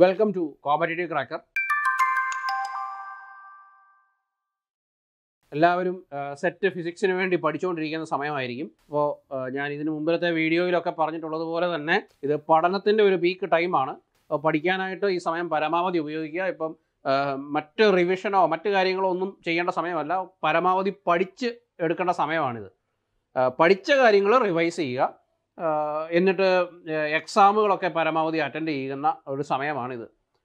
Welcome to competitive cracker എല്ലാവരും SET ഫിസിക്സിന് വേണ്ടി പഠിച്ചുകൊണ്ടിരിക്കുന്ന സമയമായിരിക്കും അപ്പോൾ ഞാൻ ഇതിന് മുമ്പിലത്തെ വീഡിയോയിലൊക്കെ പറഞ്ഞിട്ടുള്ളതുപോലെ തന്നെ ഇത് പഠനത്തിൻ്റെ ഒരു പീക്ക് ടൈമാണ് അപ്പോൾ പഠിക്കാനായിട്ട് ഈ സമയം പരമാവധി ഉപയോഗിക്കുക ഇപ്പം മറ്റ് റിവിഷനോ മറ്റു കാര്യങ്ങളോ ഒന്നും ചെയ്യേണ്ട സമയമല്ല പരമാവധി പഠിച്ച് എടുക്കേണ്ട സമയമാണിത് പഠിച്ച കാര്യങ്ങൾ റിവൈസ് ചെയ്യുക എന്നിട്ട് എക്സാമുകളൊക്കെ പരമാവധി അറ്റൻഡ് ചെയ്യുന്ന ഒരു സമയമാണിത്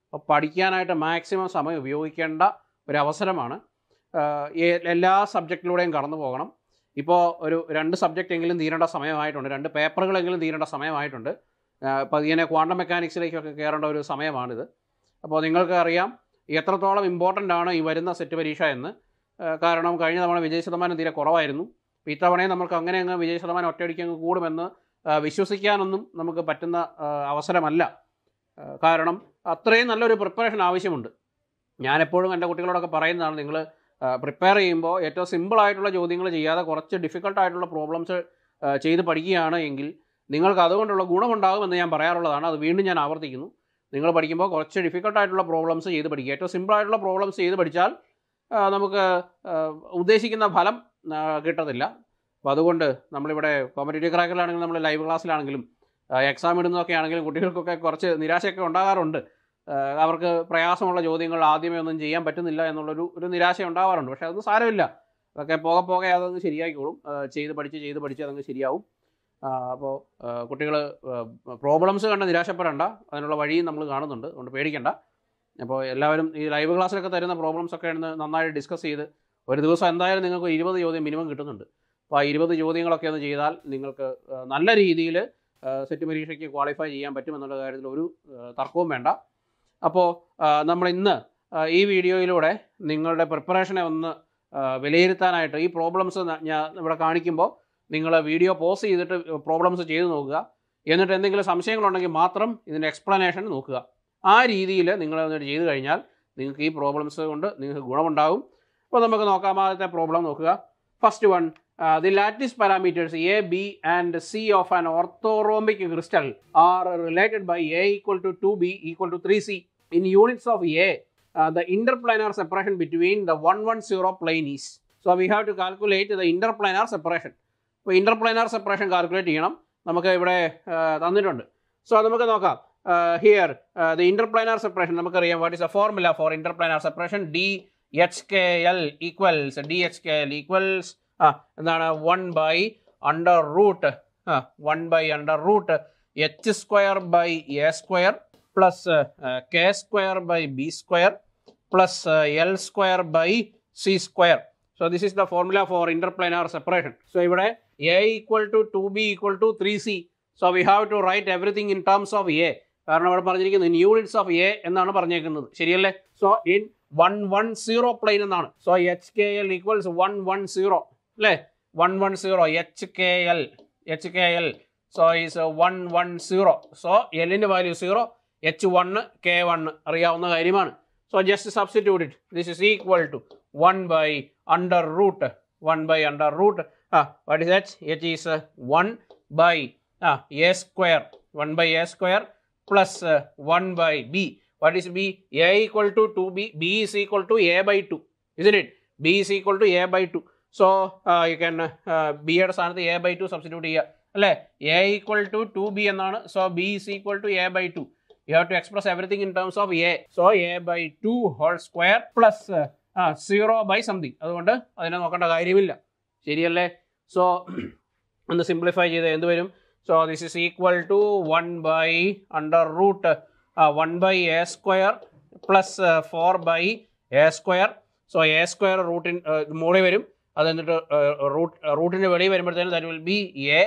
അപ്പോൾ പഠിക്കാനായിട്ട് മാക്സിമം സമയം ഉപയോഗിക്കേണ്ട ഒരു അവസരമാണ് എല്ലാ സബ്ജക്റ്റിലൂടെയും കടന്നു പോകണം ഇപ്പോൾ ഒരു രണ്ട് സബ്ജക്റ്റ് എങ്കിലും തീരേണ്ട സമയമായിട്ടുണ്ട് രണ്ട് പേപ്പറുകളെങ്കിലും തീരേണ്ട സമയമായിട്ടുണ്ട് പതിയനെ ക്വാണ്ടം മെക്കാനിക്സിലേക്കൊക്കെ കയറേണ്ട ഒരു സമയമാണിത് അപ്പോൾ നിങ്ങൾക്ക് അറിയാം എത്രത്തോളം ഇമ്പോർട്ടൻ്റ് ആണ് ഈ വരുന്ന സെറ്റ് പരീക്ഷ എന്ന് കാരണം കഴിഞ്ഞ തവണ വിജയ ശതമാനം തീരെ കുറവായിരുന്നു ഇത്തവണയും നമുക്ക് അങ്ങനെ അങ്ങ് വിജയ ശതമാനം ഒറ്റയടിക്കങ്ങ് കൂടുമെന്ന് വിശ്വസിക്കാനൊന്നും നമുക്ക് പറ്റുന്ന അവസരമല്ല കാരണം അത്രയും നല്ലൊരു പ്രിപ്പറേഷൻ ആവശ്യമുണ്ട് ഞാനെപ്പോഴും എൻ്റെ കുട്ടികളോടൊക്കെ പറയുന്നതാണ് നിങ്ങൾ പ്രിപ്പയർ ചെയ്യുമ്പോൾ ഏറ്റവും സിമ്പിളായിട്ടുള്ള ചോദ്യങ്ങൾ ചെയ്യാതെ കുറച്ച് ഡിഫിക്കൽട്ടായിട്ടുള്ള പ്രോബ്ലംസ് ചെയ്ത് പഠിക്കുകയാണ് എങ്കിൽ നിങ്ങൾക്ക് അതുകൊണ്ടുള്ള ഗുണമുണ്ടാകുമെന്ന് ഞാൻ പറയാറുള്ളതാണ് അത് വീണ്ടും ഞാൻ ആവർത്തിക്കുന്നു നിങ്ങൾ പഠിക്കുമ്പോൾ കുറച്ച് ഡിഫിക്കൽട്ടായിട്ടുള്ള പ്രോബ്ലംസ് ചെയ്ത് പഠിക്കുക ഏറ്റവും സിമ്പിളായിട്ടുള്ള പ്രോബ്ലംസ് ചെയ്ത് പഠിച്ചാൽ നമുക്ക് ഉദ്ദേശിക്കുന്ന ഫലം കിട്ടത്തില്ല അപ്പോൾ അതുകൊണ്ട് നമ്മളിവിടെ കോമ്പറ്റേറ്റീവ് ക്രാക്കിലാണെങ്കിലും നമ്മൾ ലൈവ് ക്ലാസ്സിലാണെങ്കിലും എക്സാം ഇടുന്നതൊക്കെ ആണെങ്കിലും കുട്ടികൾക്കൊക്കെ കുറച്ച് നിരാശയൊക്കെ ഉണ്ടാകാറുണ്ട് അവർക്ക് പ്രയാസമുള്ള ചോദ്യങ്ങൾ ആദ്യമേ ഒന്നും ചെയ്യാൻ പറ്റുന്നില്ല എന്നുള്ളൊരു ഒരു നിരാശ ഉണ്ടാവാറുണ്ട് പക്ഷേ അതൊന്നും സാരമില്ല അതൊക്കെ പോകെ പോകെ അതങ്ങ് ശരിയാക്കിക്കോളും ചെയ്ത് പഠിച്ച് ചെയ്ത് പഠിച്ച് അതങ്ങ് ശരിയാവും അപ്പോൾ കുട്ടികൾ പ്രോബ്ലംസ് കണ്ട് നിരാശപ്പെടേണ്ട അതിനുള്ള വഴിയും നമ്മൾ കാണുന്നുണ്ട് അതുകൊണ്ട് പേടിക്കണ്ട അപ്പോൾ എല്ലാവരും ഈ ലൈവ് ക്ലാസ്സിലൊക്കെ തരുന്ന പ്രോബ്ലംസ് ഒക്കെ നന്നായിട്ട് ഡിസ്കസ് ചെയ്ത് ഒരു ദിവസം എന്തായാലും നിങ്ങൾക്ക് ഇരുപത് ചോദ്യം മിനിമം കിട്ടുന്നുണ്ട് അപ്പോൾ ഇരുപത് ചോദ്യങ്ങളൊക്കെ ഒന്ന് ചെയ്താൽ നിങ്ങൾക്ക് നല്ല രീതിയിൽ സെറ്റ് പരീക്ഷയ്ക്ക് ക്വാളിഫൈ ചെയ്യാൻ പറ്റുമെന്നുള്ള കാര്യത്തിൽ ഒരു തർക്കവും വേണ്ട അപ്പോൾ നമ്മൾ ഇന്ന് ഈ വീഡിയോയിലൂടെ നിങ്ങളുടെ പ്രിപ്പറേഷനെ ഒന്ന് വിലയിരുത്താനായിട്ട് ഈ പ്രോബ്ലംസ് ഞാൻ ഇവിടെ കാണിക്കുമ്പോൾ നിങ്ങൾ വീഡിയോ പോസ് ചെയ്തിട്ട് പ്രോബ്ലംസ് ചെയ്ത് നോക്കുക എന്നിട്ട് എന്തെങ്കിലും സംശയങ്ങളുണ്ടെങ്കിൽ മാത്രം ഇതിൻ്റെ എക്സ്പ്ലനേഷൻ നോക്കുക ആ രീതിയിൽ നിങ്ങൾ എന്നിട്ട് ചെയ്ത് കഴിഞ്ഞാൽ നിങ്ങൾക്ക് ഈ പ്രോബ്ലംസ് കൊണ്ട് നിങ്ങൾക്ക് ഗുണമുണ്ടാകും അപ്പോൾ നമുക്ക് നോക്കാം ആദ്യത്തെ പ്രോബ്ലം നോക്കുക first one Uh, the lattice parameters A, B and C of an orthorhombic crystal are related by A equal to 2B equal to 3C. In units of A, uh, the interplanar separation between the 110 plane is. So, we have to calculate the interplanar separation. So interplanar separation calculate you know, ഇവിടെ uh, തന്നിട്ടുണ്ട് so നമുക്ക് നോക്കാം here the interplanar separation നമുക്കറിയാം the interplanar separation. Formula for interplanar separation d h k l equals d h എന്താണ് one by under root one by under root h square by a square plus k square by b square plus l square by c square so this is the formula for interplanar separation so ഇവിടെ a equal to two b equal to three C so we have to write everything in terms of a കാരണം അവിടെ പറഞ്ഞിരിക്കുന്നത് in units of A എന്നാണ് പറഞ്ഞേക്കുന്നത് ശരിയല്ലേ so in one one zero plane എന്നാണ് so h k l equals one one zero 110 HKL HKL so it's uh, 110 so L in the value 0 H1 K1 Ariana so just substitute it this is equal to 1 by under root 1 by under root uh, what is that it is uh, 1 by ah, a square 1 by a square uh, 1 by b what is b a equal to 2b b is equal to a by 2 isn't it b is equal to a by 2 so you can ബിയുടെ സ്ഥാനത്ത് a by two substitute ചെയ്യുക അല്ലേ a equal to two b എന്നാണ് so b is equal to a by two you have to express everything in terms of a so a by two whole square plus ah zero by something അതുകൊണ്ട് അതിനെ നോക്കേണ്ട കാര്യമില്ല ശരിയല്ലേ so ഒന്ന് simplify ചെയ്ത് എന്ത് വരും so this is equal to one by under root one by a square plus four by a square so a square റൂട്ടിൻ മൂളി വരും അത് എന്നിട്ട് റൂട്ട് റൂട്ടിന് വെളിയിൽ വരുമ്പോഴത്തേനും that will be a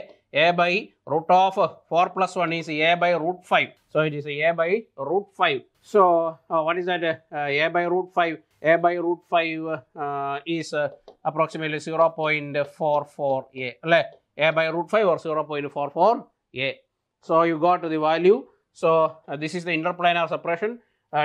a by root of four plus one is a by root five so it is a by root five so what is that a by root five a by root five is approximately zero point four four a അല്ലേ a by root five or zero point four four a so you got the value so this is the interplanar separation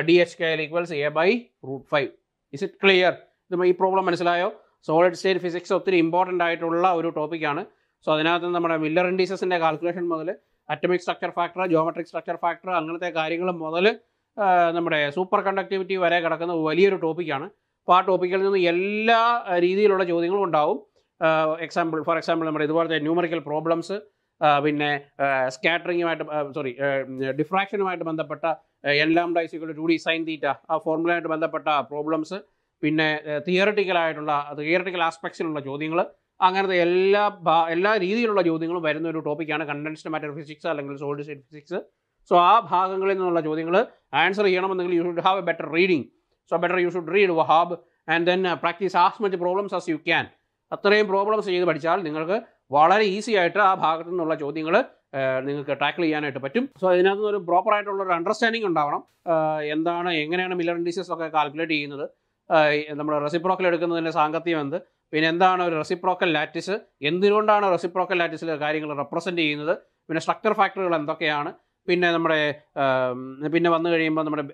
d h k l equals a by root five is it clear ഇത് ഈ problem മനസ്സിലായോ solid state physics ഒത്തിരി important ആയിട്ടുള്ള ഒരു ടോപ്പിക്കാണ് so അതിനകത്ത് നമ്മുടെ Miller ഇൻഡീസസിൻ്റെ കാൽക്കുലേഷൻ മുതൽ atomic structure factor geometric structure factor അങ്ങനത്തെ കാര്യങ്ങൾ മുതൽ നമ്മുടെ സൂപ്പർ കണ്ടക്ടിവിറ്റി വരെ കിടക്കുന്ന വലിയൊരു ടോപ്പിക്കാണ് അപ്പോൾ ആ ടോപ്പിക്കിൽ നിന്ന് എല്ലാ രീതിയിലുള്ള ചോദ്യങ്ങളും ഉണ്ടാവും എക്സാമ്പിൾ ഫോർ എക്സാമ്പിൾ നമ്മുടെ ഇതുപോലത്തെ ന്യൂമറിക്കൽ പ്രോബ്ലംസ് പിന്നെ സ്കാറ്ററിങ്ങുമായിട്ട് സോറി ഡിഫ്രാക്ഷനുമായിട്ട് ബന്ധപ്പെട്ട എല്ലാം ഡൈസിക്കൽ ടു ഡി സൈൻ തീറ്റ ആ ഫോർമുലയായിട്ട് ബന്ധപ്പെട്ട പ്രോബ്ലംസ് പിന്നെ തിയറട്ടിക്കലായിട്ടുള്ള തിയറട്ടിക്കൽ ആസ്പെക്ട്സിലുള്ള ചോദ്യങ്ങൾ അങ്ങനത്തെ എല്ലാ എല്ലാ രീതിയിലുള്ള ചോദ്യങ്ങളും വരുന്ന ഒരു ടോപ്പിക്കാണ് കണ്ടൻസ്ഡ് മാറ്റർ ഫിസിക്സ് അല്ലെങ്കിൽ സോൾഡ് സ്റ്റേറ്റ് ഫിസിക്സ് സോ ആ ഭാഗങ്ങളിൽ നിന്നുള്ള ചോദ്യങ്ങൾ ആൻസർ ചെയ്യണമെന്നെങ്കിൽ you should have a better reading so better you should read Wahab and then practice as much problems as you can അത്രയും പ്രോബ്ലംസ് ചെയ്ത് പഠിച്ചാൽ നിങ്ങൾക്ക് വളരെ ഈസി ആയിട്ട് ആ ഭാഗത്തു നിന്നുള്ള ചോദ്യങ്ങൾ നിങ്ങൾക്ക് ടാക്കിൾ ചെയ്യാനായിട്ട് പറ്റും സോ അതിനകത്ത് ഒരു പ്രോപ്പർ ആയിട്ടുള്ള ഒരു അണ്ടർസ്റ്റാൻഡിങ് ഉണ്ടാവണം എന്താണ് എങ്ങനെയാണ് മില്ലർ ഡിസീസ് ഒക്കെ കാൽക്കുലേറ്റ് ചെയ്യുന്നത് നമ്മൾ റെസിപ്രോക്കൽ എടുക്കുന്നതിൻ്റെ സാങ്കത്യം എന്ത് പിന്നെ എന്താണ് ഒരു റെസിപ്രോക്കൽ ലാറ്റിസ് എന്തുകൊണ്ടാണ് റെസിപ്രോക്കൽ ലാറ്റിസിൽ കാര്യങ്ങൾ റെപ്രസെൻറ്റ് ചെയ്യുന്നത് പിന്നെ സ്ട്രക്ചർ ഫാക്ടറുകൾ എന്തൊക്കെയാണ് പിന്നെ നമ്മുടെ പിന്നെ വന്നു കഴിയുമ്പോൾ നമ്മുടെ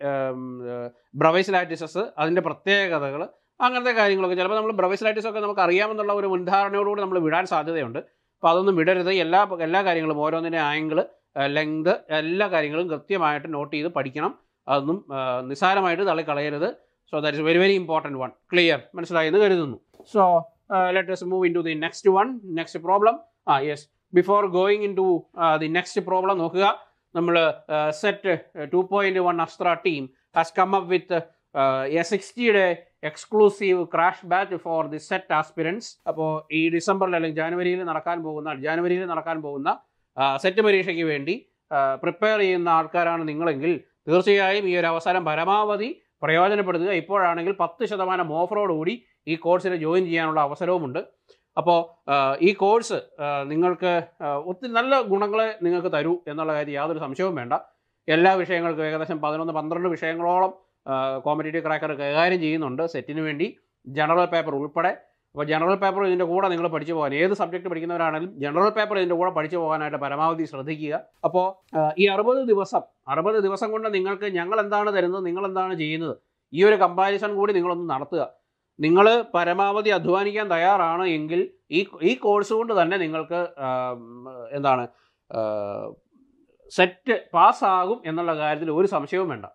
ബ്രവൈസ് ലാറ്റിസസ് അതിൻ്റെ പ്രത്യേകതകൾ അങ്ങനത്തെ കാര്യങ്ങളൊക്കെ ചിലപ്പോൾ നമ്മൾ ബ്രവൈസ് ലാറ്റിസൊക്കെ നമുക്ക് അറിയാമെന്നുള്ള ഒരു മുൻധാരണയോടുകൂടി നമ്മൾ വിടാൻ സാധ്യതയുണ്ട് അപ്പോൾ അതൊന്നും വിടരുത് എല്ലാ എല്ലാ കാര്യങ്ങളും ഓരോന്നിൻ്റെ ആംഗിൾ ലെങ്ത് എല്ലാ കാര്യങ്ങളും കൃത്യമായിട്ട് നോട്ട് ചെയ്ത് പഠിക്കണം അതൊന്നും നിസ്സാരമായിട്ട് തള്ളിക്കളയരുത് so that is very very important one clear മനസ്സിലായി എന്ന് കരുതുന്നു so let's move into the next one next problem ah yes before going into the next problem നോക്കുക നമ്മൾ SET two point one Astra team has come up with a സിക്സ്റ്റിയുടെ exclusive crash batch for the SET aspirants അപ്പോൾ ഈ ഡിസംബറിൽ അല്ലെങ്കിൽ ജാനുവരിയിൽ നടക്കാൻ പോകുന്ന ജാനുവരിയിൽ നടക്കാൻ പോകുന്ന സെറ്റ് പരീക്ഷയ്ക്ക് വേണ്ടി പ്രിപ്പയർ ചെയ്യുന്ന ആൾക്കാരാണ് നിങ്ങളെങ്കിൽ തീർച്ചയായും ഈ ഒരു അവസരം പരമാവധി പ്രയോജനപ്പെടുത്തുക ഇപ്പോഴാണെങ്കിൽ പത്ത് ശതമാനം ഓഫറോടുകൂടി ഈ കോഴ്സിന് ജോയിൻ ചെയ്യാനുള്ള അവസരവുമുണ്ട് അപ്പോൾ ഈ കോഴ്സ് നിങ്ങൾക്ക് ഒത്തിരി നല്ല ഗുണങ്ങളെ നിങ്ങൾക്ക് തരൂ എന്നുള്ള കാര്യം യാതൊരു സംശയവും വേണ്ട എല്ലാ വിഷയങ്ങൾക്കും ഏകദേശം പതിനൊന്ന് പന്ത്രണ്ട് വിഷയങ്ങളോളം കോമ്പറ്റേറ്റീവ് ക്രാക്കർ കൈകാര്യം ചെയ്യുന്നുണ്ട് സെറ്റിന് വേണ്ടി ജനറൽ പേപ്പർ ഉൾപ്പെടെ അപ്പോൾ ജനറൽ പേപ്പർ ഇതിൻ്റെ കൂടെ നിങ്ങൾ പഠിച്ചു പോകാൻ ഏത് സബ്ജക്റ്റ് പഠിക്കുന്നവരാണെങ്കിലും ജനറൽ പേപ്പർ ഇതിൻ്റെ കൂടെ പഠിച്ചു പോകാനായിട്ട് പരമാവധി ശ്രദ്ധിക്കുക അപ്പോൾ ഈ അറുപത് ദിവസം അറുപത് ദിവസം കൊണ്ട് നിങ്ങൾക്ക് ഞങ്ങൾ എന്താണ് തരുന്നത് നിങ്ങൾ എന്താണ് ചെയ്യുന്നത് ഈ ഒരു കമ്പാരിസൺ കൂടി നിങ്ങളൊന്ന് നടത്തുക നിങ്ങൾ പരമാവധി അധ്വാനിക്കാൻ തയ്യാറാണ് എങ്കിൽ ഈ ഈ കോഴ്സ് കൊണ്ട് തന്നെ നിങ്ങൾക്ക് എന്താണ് സെറ്റ് പാസ്സാകും എന്നുള്ള കാര്യത്തിൽ ഒരു സംശയവും വേണ്ട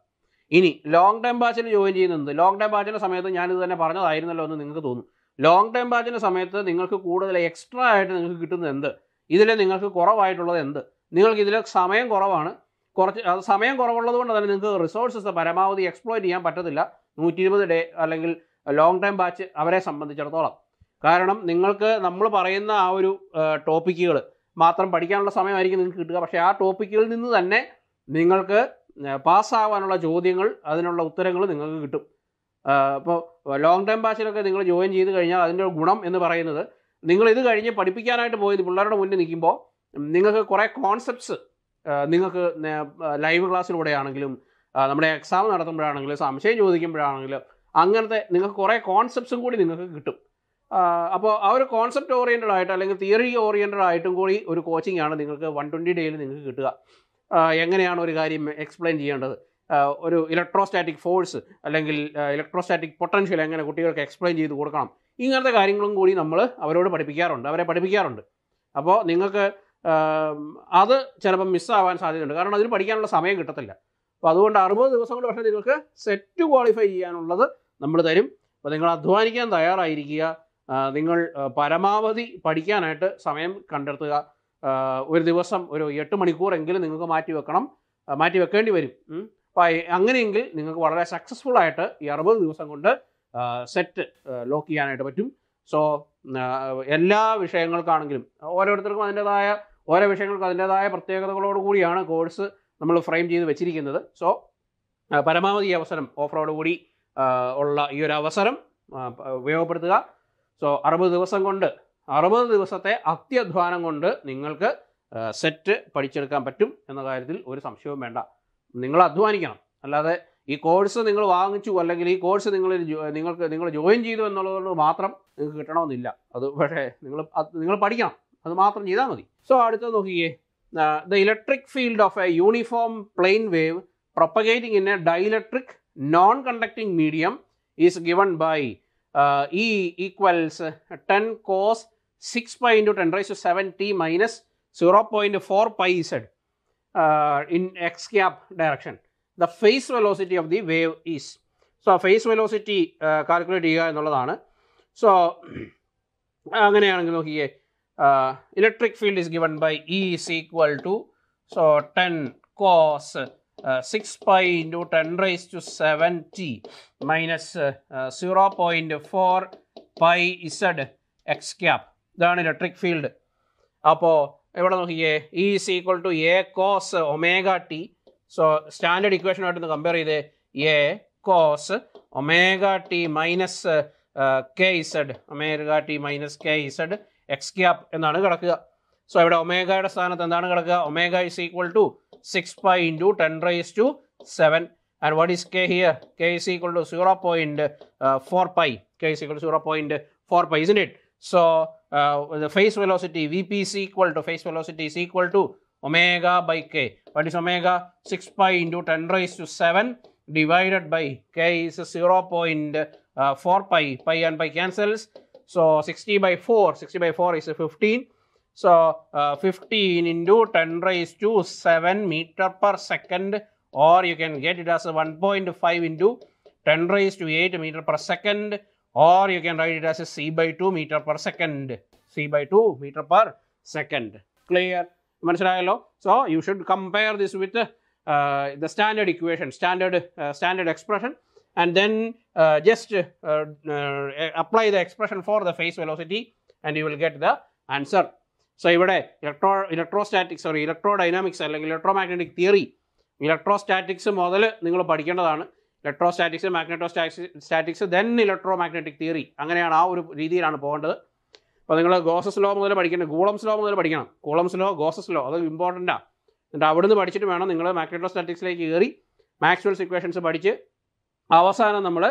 ഇനി ലോങ് ടൈം ബാച്ചിൽ ജോയിൻ ചെയ്യുന്നുണ്ട് ലോങ് ടൈം ബാച്ചിൻ്റെ സമയത്ത് ഞാനിത് തന്നെ പറഞ്ഞതായിരുന്നല്ലോ എന്ന് നിങ്ങൾക്ക് തോന്നും ലോങ് ടൈം ബാച്ചിൻ്റെ സമയത്ത് നിങ്ങൾക്ക് കൂടുതൽ എക്സ്ട്രാ ആയിട്ട് നിങ്ങൾക്ക് കിട്ടുന്നത് എന്ത് ഇതിൽ നിങ്ങൾക്ക് കുറവായിട്ടുള്ളത് എന്ത് നിങ്ങൾക്ക് ഇതിൽ സമയം കുറവാണ് കുറച്ച് സമയം കുറവുള്ളത് കൊണ്ട് തന്നെ നിങ്ങൾക്ക് റിസോഴ്സസ് പരമാവധി എക്സ്പ്ലോയിറ്റ് ചെയ്യാൻ പറ്റത്തില്ല നൂറ്റി ഇരുപത് ഡേ അല്ലെങ്കിൽ ലോങ് ടൈം ബാച്ച് അവരെ സംബന്ധിച്ചിടത്തോളം കാരണം നിങ്ങൾക്ക് നമ്മൾ പറയുന്ന ആ ഒരു ടോപ്പിക്കുകൾ മാത്രം പഠിക്കാനുള്ള സമയമായിരിക്കും നിങ്ങൾക്ക് കിട്ടുക പക്ഷേ ആ ടോപ്പിക്കുകളിൽ നിന്ന് തന്നെ നിങ്ങൾക്ക് പാസ്സാവാനുള്ള ചോദ്യങ്ങൾ അതിനുള്ള ഉത്തരങ്ങൾ നിങ്ങൾക്ക് കിട്ടും ഇപ്പോൾ ലോങ് ടൈം ബാച്ചിലൊക്കെ നിങ്ങൾ ജോയിൻ ചെയ്ത് കഴിഞ്ഞാൽ അതിൻ്റെ ഗുണം എന്ന് പറയുന്നത് നിങ്ങൾ ഇത് കഴിഞ്ഞ് പഠിപ്പിക്കാനായിട്ട് പോയി പിള്ളേരുടെ മുന്നിൽ നിൽക്കുമ്പോൾ നിങ്ങൾക്ക് കുറേ കോൺസെപ്റ്റ്സ് നിങ്ങൾക്ക് ലൈവ് ക്ലാസ്സിലൂടെയാണെങ്കിലും നമ്മുടെ എക്സാം നടത്തുമ്പോഴാണെങ്കിലും സംശയം ചോദിക്കുമ്പോഴാണെങ്കിലും അങ്ങനത്തെ നിങ്ങൾക്ക് കുറേ കോൺസെപ്റ്റ്സും കൂടി നിങ്ങൾക്ക് കിട്ടും അപ്പോൾ ആ ഒരു കോൺസെപ്റ്റ് ഓറിയൻറ്റഡ് ആയിട്ട് അല്ലെങ്കിൽ തിയറി ഓറിയൻറ്റഡ് ആയിട്ടും കൂടി ഒരു കോച്ചിങ് ആണ് നിങ്ങൾക്ക് വൺ ട്വൻറ്റി ഡേയിൽ നിങ്ങൾക്ക് കിട്ടുക എങ്ങനെയാണ് ഒരു കാര്യം എക്സ്പ്ലെയിൻ ചെയ്യേണ്ടത് ഒരു ഇലക്ട്രോസ്റ്റാറ്റിക് ഫോഴ്സ് അല്ലെങ്കിൽ ഇലക്ട്രോസ്റ്റാറ്റിക് പൊട്ടൻഷ്യൽ എങ്ങനെ കുട്ടികൾക്ക് എക്സ്പ്ലെയിൻ ചെയ്ത് കൊടുക്കണം ഇങ്ങനത്തെ കാര്യങ്ങളും കൂടി നമ്മൾ അവരോട് പഠിപ്പിക്കാറുണ്ട് അവരെ പഠിപ്പിക്കാറുണ്ട് അപ്പോൾ നിങ്ങൾക്ക് അത് ചിലപ്പം മിസ്സാവാൻ സാധ്യതയുണ്ട് കാരണം അതിന് പഠിക്കാനുള്ള സമയം കിട്ടത്തില്ല അപ്പോൾ അതുകൊണ്ട് അറുപത് ദിവസം കൊണ്ട് പക്ഷേ നിങ്ങൾക്ക് സെറ്റ് ക്വാളിഫൈ ചെയ്യാനുള്ളത് നമ്മൾ തരും അപ്പോൾ നിങ്ങൾ അധ്വാനിക്കാൻ തയ്യാറായിരിക്കുക നിങ്ങൾ പരമാവധി പഠിക്കാനായിട്ട് സമയം കണ്ടെത്തുക ഒരു ദിവസം ഒരു എട്ട് മണിക്കൂറെങ്കിലും നിങ്ങൾക്ക് മാറ്റി വെക്കണം മാറ്റി വെക്കേണ്ടി വരും അങ്ങനെയെങ്കിൽ നിങ്ങൾക്ക് വളരെ സക്സസ്ഫുൾ ആയിട്ട് ഈ അറുപത് ദിവസം കൊണ്ട് സെറ്റ് ലോക്ക് ചെയ്യാനായിട്ട് പറ്റും സോ എല്ലാ വിഷയങ്ങൾക്കാണെങ്കിലും ഓരോരുത്തർക്കും അതിൻ്റെതായ ഓരോ വിഷയങ്ങൾക്കും അതിൻ്റെതായ പ്രത്യേകതകളോട് കൂടിയാണ് കോഴ്സ് നമ്മൾ ഫ്രെയിം ചെയ്ത് വെച്ചിരിക്കുന്നത് സോ പരമാവധി അവസരം ഓഫറോടുകൂടി ഉള്ള ഈ ഒരു അവസരം ഉപയോഗപ്പെടുത്തുക സോ അറുപത് ദിവസം കൊണ്ട് അറുപത് ദിവസത്തെ അത്യധ്വാനം കൊണ്ട് നിങ്ങൾക്ക് സെറ്റ് പഠിച്ചെടുക്കാൻ പറ്റും എന്ന കാര്യത്തിൽ ഒരു സംശയവും വേണ്ട നിങ്ങൾ അധ്വാനിക്കണം അല്ലാതെ ഈ കോഴ്സ് നിങ്ങൾ വാങ്ങിച്ചു അല്ലെങ്കിൽ ഈ കോഴ്സ് നിങ്ങൾ നിങ്ങൾക്ക് നിങ്ങൾ ജോയിൻ ചെയ്തു എന്നുള്ളതുകൊണ്ട് മാത്രം നിങ്ങൾക്ക് കിട്ടണമെന്നില്ല അത് പക്ഷേ നിങ്ങൾ നിങ്ങൾ പഠിക്കണം അത് മാത്രം ചെയ്താൽ മതി സോ അടുത്തത് നോക്കിയേ the electric field of a uniform plane wave propagating in a dielectric non conducting medium is given by e equals ten cos six pi into ten raise to seven t minus zero point four pi z uh, in x cap direction the phase velocity of the wave is so phase velocity uh, calculate so uh, electric field is given by e is equal to so 10 cos uh, 6 pi into 10 raised to 70 minus uh, uh, 0.4 pi z x cap the electric field Apo, ഇവിടെ നോക്കിയേ e is equal to a cos omega t so standard ഇക്വേഷനായിട്ടൊന്ന് compare ചെയ്ത് a cos omega t minus k z omega t minus k z x cap എന്നാണ് കിടക്കുക so ഇവിടെ ഒമേഗയുടെ സ്ഥാനത്ത് എന്താണ് കിടക്കുക omega is equal to six pi into ten raise to seven and what is k here k is equal to zero point four pi k is equal to zero point four pi is it so uh, the phase velocity Vp is equal to phase velocity is equal to omega by k. What is omega? 6 pi into 10 raised to 7 divided by k is 0 uh, 0.4 pi. Pi and pi cancels. So 60 by 4, 60 by 4 is 15. So uh, 15 into 10 raised to 7 meter per second or you can get it as 1.5 into 10 raised to 8 meter per second or you can write it as a c by 2 meter per second c by 2 meter per second clear so you should compare this with uh, the standard equation standard uh, standard expression and then uh, just apply the expression for the phase velocity and you will get the answer so here electro electrostatic sorry electrodynamics electromagnetic theory electrostatics model you will study electrostatics magnetostatics statics then electromagnetic theory അങ്ങനെയാണ് ആ ഒരു രീതിയിലാണ് പോകേണ്ടത് അപ്പോൾ നിങ്ങൾ Gauss's law മുതൽ പഠിക്കണം ഗൂളംസ് law മുതൽ പഠിക്കണം കൂളംസ് ലോ ഗോസസ് ലോ അത് ആണ് എന്നിട്ട് അവിടുന്ന് പഠിച്ചിട്ട് വേണം നിങ്ങൾ മാഗ്നറ്റോസ്റ്റാറ്റിക്സിലേക്ക് കയറി മാക്സ്വൽസ് ഇക്വേഷൻസ് പഠിച്ച് അവസാനം നമ്മൾ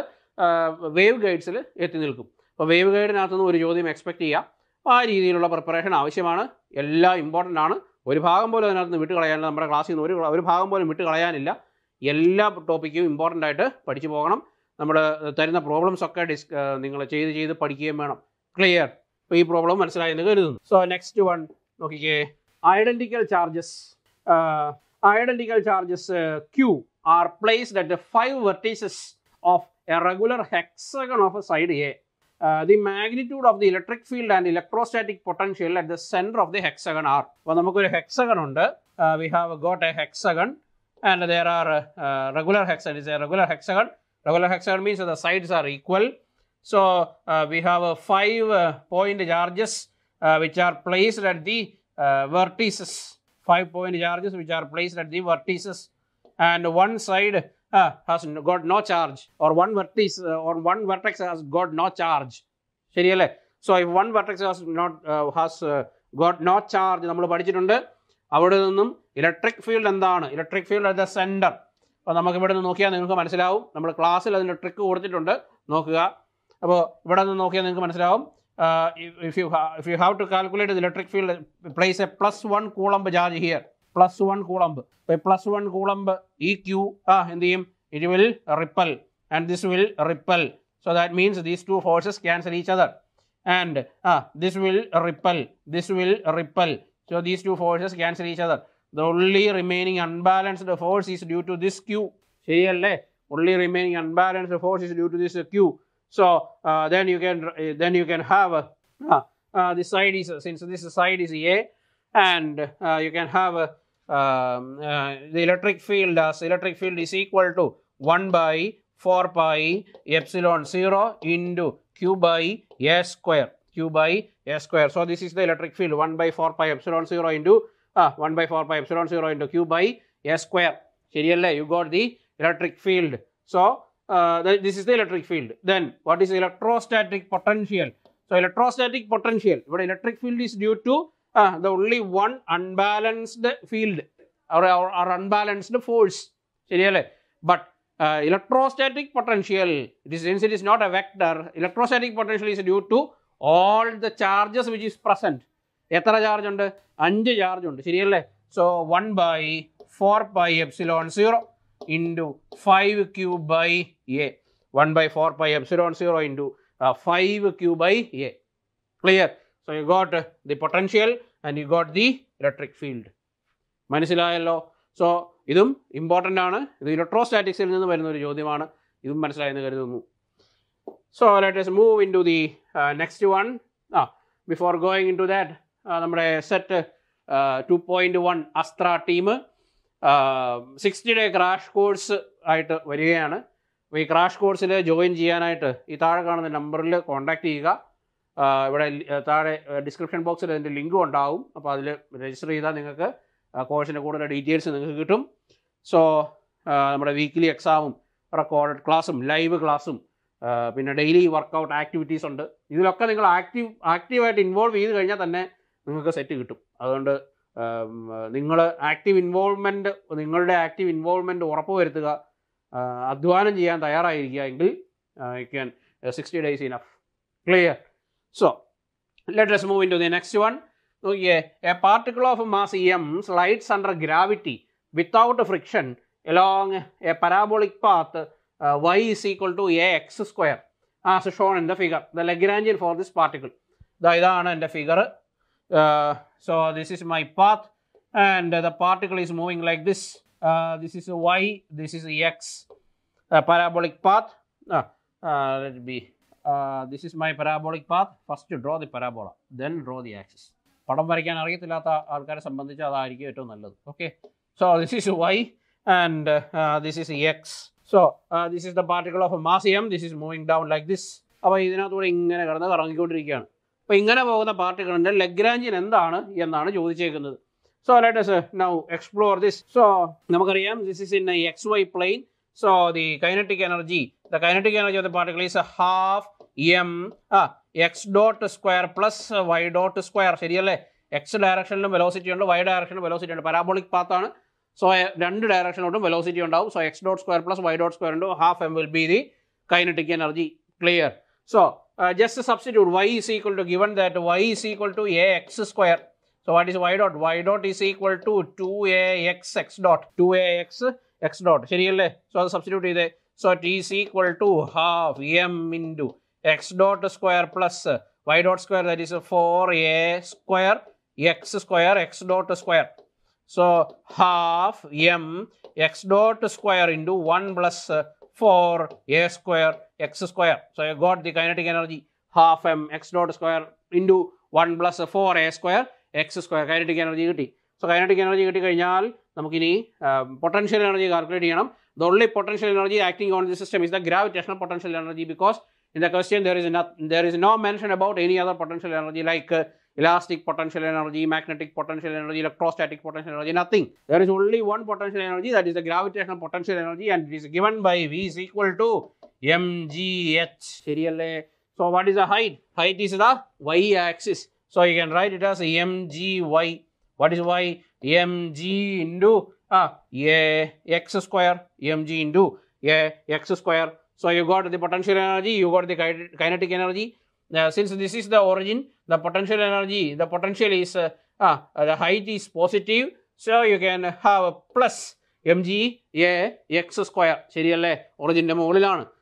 വേവ് ഗൈഡ്സിൽ എത്തി നിൽക്കും അപ്പോൾ വേവ് ഗൈഡിനകത്തുനിന്ന് ഒരു ചോദ്യം എക്സ്പെക്റ്റ് ചെയ്യാം അപ്പോൾ ആ രീതിയിലുള്ള പ്രിപ്പറേഷൻ ആവശ്യമാണ് എല്ലാം ഇമ്പോർട്ടൻ്റ് ആണ് ഒരു ഭാഗം പോലും അതിനകത്ത് നിന്ന് വിട്ട് കളയാനില്ല നമ്മുടെ ക്ലാസ്സിൽ നിന്ന് ഒരു ഒരു ഭാഗം പോലും വിട്ട് കളയാനില്ല എല്ലാ ടോപ്പിക്കും ഇമ്പോർട്ടൻ്റ് ആയിട്ട് പഠിച്ചു പോകണം നമ്മൾ തരുന്ന പ്രോബ്ലംസ് ഒക്കെ ഡിസ് നിങ്ങൾ ചെയ്ത് ചെയ്ത് പഠിക്കുകയും വേണം ക്ലിയർ അപ്പോൾ ഈ പ്രോബ്ലം മനസ്സിലായെന്ന് കരുതുന്നു സോ നെക്സ്റ്റ് വൺ നോക്കിക്കേ identical charges identical charges q are placed at five vertices of a regular hexagon of a side a the magnitude of the electric field and electrostatic potential at the centre of the hexagon are അപ്പോൾ നമുക്കൊരു hexagon ഉണ്ട് we have got a hexagon and there are uh, regular hexagon. Is a regular hexagon. Regular hexagon means the sides are equal. So uh, we have uh, five point charges which are placed at the vertices. Five point charges which are placed at the vertices, and one side has got no charge, or one vertex or one vertex has got no charge. ശരിയല്ലേ so if one vertex not not got no charge, charge നമ്മൾ പഠിച്ചിട്ടുണ്ട് അവിടെ നിന്നും electric field എന്താണ് electric field at the centre അപ്പോൾ നമുക്ക് ഇവിടെ നിന്ന് നോക്കിയാൽ നിങ്ങൾക്ക് മനസ്സിലാവും നമ്മൾ ക്ലാസ്സിൽ അതിൻ്റെ ട്രിക്ക് കൊടുത്തിട്ടുണ്ട് നോക്കുക അപ്പോൾ ഇവിടെ നിന്ന് നോക്കിയാൽ നിങ്ങൾക്ക് മനസ്സിലാവും if you if you have to calculate the electric field place a plus one coulomb charge here plus one coulomb അപ്പോൾ പ്ലസ് വൺ കൂളംബ് ഈ ക്യൂ ആ എന്ത് ചെയ്യും it will repel and this will repel so that means these two forces cancel each other and ah this will repel this will repel So these two forces cancel each other. The only remaining unbalanced force is due to this Q. ശരിയല്ലേ only remaining unbalanced force is due to this Q. So uh, then you can uh, then you can have uh, uh, this side is since this side is A, and uh, you can have um, uh, the electric field as electric field is equal to one by four pi epsilon zero into Q by A square q by a square. So, this is the electric field 1 by 4 pi epsilon 0 into uh, 1 by 4 pi epsilon 0 into q by a square. Serially, you got the electric field. So, uh, this is the electric field. Then, what is electrostatic potential? So, electrostatic potential, but electric field is due to ah, the only one unbalanced field or, or, unbalanced force. Serially, but uh, electrostatic potential, this, means it is not a vector, electrostatic potential is due to all the charges which is present. Ethra charge under 5 charge under. So 1 by 4 pi epsilon 0 into 5 cube by a. 1 by 4 pi epsilon 0 into uh, 5 cube by a. Clear. So you got the potential and you got the electric field. Manisilayalo. So idum important. The electrostatics. This is the So, let us move into the next uh, next one. Before ah, before going into that, uh, നമ്മുടെ SET two point one Astra team sixty day crash course ആയിട്ട് വരികയാണ് അപ്പോൾ ഈ crash കോഴ്സിൽ join ചെയ്യാനായിട്ട് ഈ താഴെ കാണുന്ന നമ്പറിൽ കോൺടാക്ട് ചെയ്യുക ഇവിടെ താഴെ ഡിസ്ക്രിപ്ഷൻ ബോക്സിൽ അതിൻ്റെ ലിങ്കും ഉണ്ടാവും അപ്പോൾ അതിൽ രജിസ്റ്റർ ചെയ്താൽ നിങ്ങൾക്ക് കോഴ്സിൻ്റെ കൂടുതൽ ഡീറ്റെയിൽസ് നിങ്ങൾക്ക് കിട്ടും സോ നമ്മുടെ വീക്ക്ലി എക്സാമും റെക്കോർഡഡ് ക്ലാസ്സും ലൈവ് ക്ലാസ്സും പിന്നെ ഡെയിലി വർക്കൗട്ട് ആക്ടിവിറ്റീസ് ഉണ്ട് ഇതിലൊക്കെ നിങ്ങൾ ആക്റ്റീവ് ആക്റ്റീവായിട്ട് ഇൻവോൾവ് ചെയ്ത് കഴിഞ്ഞാൽ തന്നെ നിങ്ങൾക്ക് സെറ്റ് കിട്ടും അതുകൊണ്ട് നിങ്ങൾ ആക്റ്റീവ് ഇൻവോൾവ്മെൻറ്റ് നിങ്ങളുടെ ആക്റ്റീവ് ഇൻവോൾവ്മെൻറ്റ് ഉറപ്പുവരുത്തുക അധ്വാനം ചെയ്യാൻ തയ്യാറായിരിക്കുക എങ്കിൽ you can sixty days enough clear so let let's move into the next one നോക്കിയേ a particle of mass m slides under gravity without friction along a parabolic path uh, y is equal to ax square as shown in the figure, the Lagrangian for this particle. ഇതാണ് എൻ്റെ figure so this is my path and the particle is moving like this this is y this is x parabolic path b this is my parabolic path first draw the parabola then draw the axis പടം വരയ്ക്കാൻ അറിയത്തില്ലാത്ത ആൾക്കാരെ സംബന്ധിച്ച് അതായിരിക്കും ഏറ്റവും നല്ലത് okay so this is y and this is x so this is the particle of mass m this is moving down like this അപ്പോൾ ഇതിനകത്തൂടെ ഇങ്ങനെ കിടന്ന് കറങ്ങിക്കൊണ്ടിരിക്കുകയാണ് അപ്പോൾ ഇങ്ങനെ പോകുന്ന പാർട്ടികളുടെ ലഗ്രാഞ്ചിൻ എന്താണ് എന്നാണ് ചോദിച്ചേക്കുന്നത് so let's now explore this so നമുക്കറിയാം this is in x y plane so the kinetic energy the kinetic energy of the particle is half m ah x dot square plus y dot square ശരിയല്ലേ x ഡയറക്ഷനിലും velocity ഉണ്ട് y ഡയറക്ഷനിലും velocity ഉണ്ട് parabolic പാത്താണ് so രണ്ട് ഡയറക്ഷനോട്ടും velocity ഉണ്ടാവും so x dot square plus y dot square ഉണ്ടോ half m will be the kinetic energy clear so just substitute y is equal to given that y is equal to a x square So what is y dot? y dot is equal to dot x dot. X x dot. ശരിയല്ലേ so അത് substitute ചെയ്തേ so t is equal to half m into x dot square plus y dot square that is a square x square x dot square. So, half m x dot square into 1 4 a square x square. So, you got the kinetic energy half m x dot square into 1 plus 4 a square x square kinetic energy കിട്ടി so kinetic energy കിട്ടിക്കഴിഞ്ഞാൽ നമുക്കിനി potential energy calculate ചെയ്യണം the only potential energy acting on the system is the gravitational potential energy because in the question there is not there is no mention about any other potential energy like uh, elastic potential energy, magnetic potential energy, electrostatic potential energy, nothing. There is only one potential energy that is the gravitational potential energy and it is given by V is equal to mgh. So what is the height? Height is the y axis. So you can write it as mgy. What is y? mg into ah, a x square mg into a x square. So you got the potential energy, you got the kinetic energy, now since this is the origin, the potential energy, the potential is, uh, ah, uh, the height is positive. So, you can have a plus mg a x square. Origin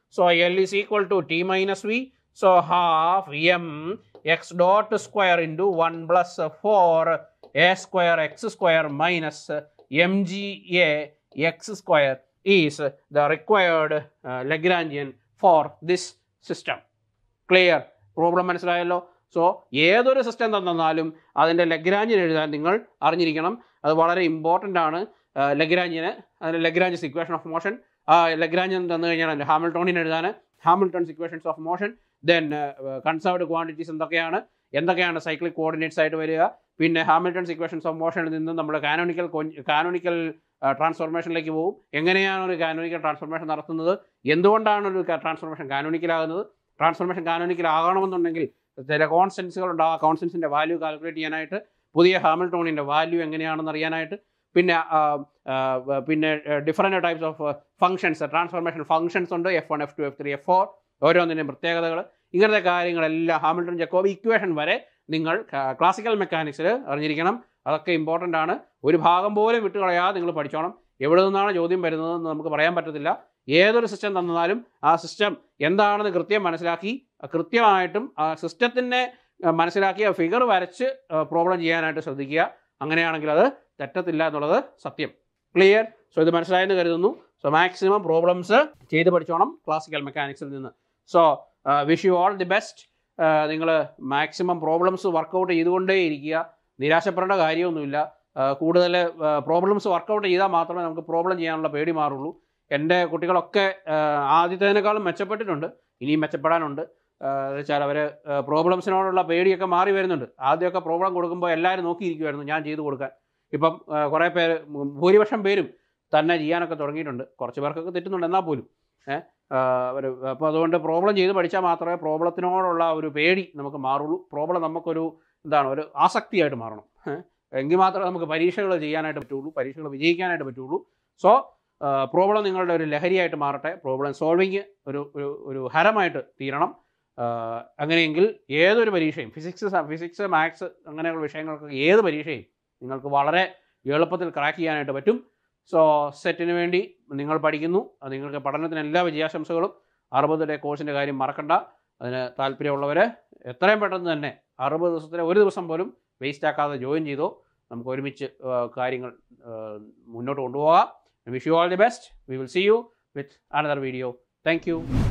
So, L is equal to t minus v. So, half m x dot square into 1 plus 4 a square x square minus mg a x square is the required uh, Lagrangian for this system. Clear? Problem മനസ്സിലായല്ലോ സോ ഏതൊരു system തന്നാലും അതിൻ്റെ ലഗ്രാഞ്ചിന് എഴുതാൻ നിങ്ങൾ അറിഞ്ഞിരിക്കണം അത് വളരെ ഇമ്പോർട്ടൻ്റ് ആണ് ലഗ്രാഞ്ചിന് അതിൻ്റെ Lagrange equation of motion Lagrangian തന്നു കഴിഞ്ഞാൽ അതിൻ്റെ ഹാമിൽട്ടോണിന് എഴുതാൻ Hamilton's equations of motion then conserved quantities എന്തൊക്കെയാണ് എന്തൊക്കെയാണ് സൈക്ലിക് കോർഡിനേറ്റ്സ് ആയിട്ട് വരിക പിന്നെ ഹാമിൽട്ടൺസ് ഇക്വേഷൻസ് ഓഫ് മോഷനിൽ നിന്ന് നമ്മൾ കാനോണിക്കൽ കാനോണിക്കൽ ട്രാൻസ്ഫോർമേഷനിലേക്ക് പോകും എങ്ങനെയാണ് ഒരു കാനോണിക്കൽ ട്രാൻസ്ഫോർമേഷൻ നടത്തുന്നത് എന്തുകൊണ്ടാണ് ഒരു ട്രാൻസ്ഫോർമേഷൻ കാനോണിക്കലാകുന്നത് ട്രാൻസ്ഫോർമേഷൻ കാനോണിക്കൽ ആകണമെന്നുണ്ടെങ്കിൽ ചില കോൺസ്റ്റൻസുകൾ ഉണ്ട് ആ കോൺസെൻസിൻ്റെ വാല്യൂ കാൽക്കുലേറ്റ് ചെയ്യാനായിട്ട് പുതിയ ഹാമിൽട്ടോണിൻ്റെ വാല്യൂ എങ്ങനെയാണെന്ന് അറിയാനായിട്ട് പിന്നെ പിന്നെ different types of functions transformation functions ഉണ്ട് F one F two F three F four ഓരോന്നിൻ്റെയും പ്രത്യേകതകൾ ഇങ്ങനത്തെ കാര്യങ്ങളെല്ലാം ഹാമിൽട്ടൺ ജക്കോബ് ഇക്വേഷൻ വരെ നിങ്ങൾ ക്ലാസിക്കൽ മെക്കാനിക്സിൽ അറിഞ്ഞിരിക്കണം അതൊക്കെ ഇമ്പോർട്ടൻ്റ് ആണ് ഒരു ഭാഗം പോലും വിട്ടുകളയാതെ നിങ്ങൾ പഠിച്ചോണം എവിടെ നിന്നാണ് ചോദ്യം വരുന്നതെന്ന് നമുക്ക് പറയാൻ പറ്റത്തില്ല ഏതൊരു സിസ്റ്റം തന്നാലും ആ സിസ്റ്റം എന്താണെന്ന് കൃത്യം മനസ്സിലാക്കി കൃത്യമായിട്ടും ആ സിസ്റ്റത്തിൻ്റെ മനസ്സിലാക്കി ആ ഫിഗർ വരച്ച് പ്രോബ്ലം ചെയ്യാനായിട്ട് ശ്രദ്ധിക്കുക അങ്ങനെയാണെങ്കിൽ അത് തെറ്റത്തില്ല എന്നുള്ളത് സത്യം ക്ലിയർ സോ ഇത് മനസ്സിലായെന്ന് കരുതുന്നു സോ മാക്സിമം പ്രോബ്ലംസ് ചെയ്ത് പഠിച്ചോണം ക്ലാസിക്കൽ മെക്കാനിക്സിൽ നിന്ന് so wish you all the best നിങ്ങൾ മാക്സിമം പ്രോബ്ലംസ് വർക്കൗട്ട് ചെയ്തുകൊണ്ടേ ഇരിക്കുക നിരാശപ്പെടേണ്ട കാര്യമൊന്നുമില്ല കൂടുതൽ പ്രോബ്ലംസ് വർക്കൗട്ട് ചെയ്താൽ മാത്രമേ നമുക്ക് പ്രോബ്ലം ചെയ്യാനുള്ള പേടി മാറുള്ളൂ എൻ്റെ കുട്ടികളൊക്കെ ആദ്യത്തേതിനേക്കാളും മെച്ചപ്പെട്ടിട്ടുണ്ട് ഇനിയും മെച്ചപ്പെടാനുണ്ട് വെച്ചാൽ അവർ പ്രോബ്ലംസിനോടുള്ള പേടിയൊക്കെ മാറി വരുന്നുണ്ട് ആദ്യമൊക്കെ പ്രോബ്ലം കൊടുക്കുമ്പോൾ എല്ലാവരും നോക്കിയിരിക്കുമായിരുന്നു ഞാൻ ചെയ്തു കൊടുക്കാൻ ഇപ്പം കുറേ പേര് ഭൂരിപക്ഷം പേരും തന്നെ ചെയ്യാനൊക്കെ തുടങ്ങിയിട്ടുണ്ട് കുറച്ച് പേർക്കൊക്കെ തെറ്റുന്നുണ്ട് എന്നാൽ പോലും ഒരു അപ്പോൾ അതുകൊണ്ട് പ്രോബ്ലം ചെയ്ത് പഠിച്ചാൽ മാത്രമേ പ്രോബ്ലത്തിനോടുള്ള ഒരു പേടി നമുക്ക് മാറുള്ളൂ പ്രോബ്ലം നമുക്കൊരു എന്താണ് ഒരു ആസക്തിയായിട്ട് മാറണം എങ്കിൽ മാത്രമേ നമുക്ക് പരീക്ഷകൾ ചെയ്യാനായിട്ട് പറ്റുള്ളൂ പരീക്ഷകൾ വിജയിക്കാനായിട്ട് പറ്റുള്ളൂ സോ പ്രോബ്ലം നിങ്ങളുടെ ഒരു ലഹരിയായിട്ട് മാറട്ടെ പ്രോബ്ലം സോൾവിങ് ഒരു ഒരു ഹരമായിട്ട് തീരണം അങ്ങനെയെങ്കിൽ ഏതൊരു പരീക്ഷയും ഫിസിക്സ് ഫിസിക്സ് മാത്സ് അങ്ങനെയുള്ള വിഷയങ്ങൾക്ക് ഏത് പരീക്ഷയും നിങ്ങൾക്ക് വളരെ എളുപ്പത്തിൽ ക്രാക്ക് ചെയ്യാനായിട്ട് പറ്റും സോ സെറ്റിന് വേണ്ടി നിങ്ങൾ പഠിക്കുന്നു നിങ്ങൾക്ക് പഠനത്തിന് എല്ലാ വിജയാശംസകളും അറുപത് ഡേ കോഴ്സിൻ്റെ കാര്യം മറക്കണ്ട അതിന് താല്പര്യമുള്ളവർ എത്രയും പെട്ടെന്ന് തന്നെ അറുപത് ദിവസത്തിലെ ഒരു ദിവസം പോലും വേസ്റ്റ് ആക്കാതെ ജോയിൻ ചെയ്തോ നമുക്ക് ഒരുമിച്ച് കാര്യങ്ങൾ മുന്നോട്ട് കൊണ്ടുപോകാം I wish you all the best. We will see you with another video. Thank you.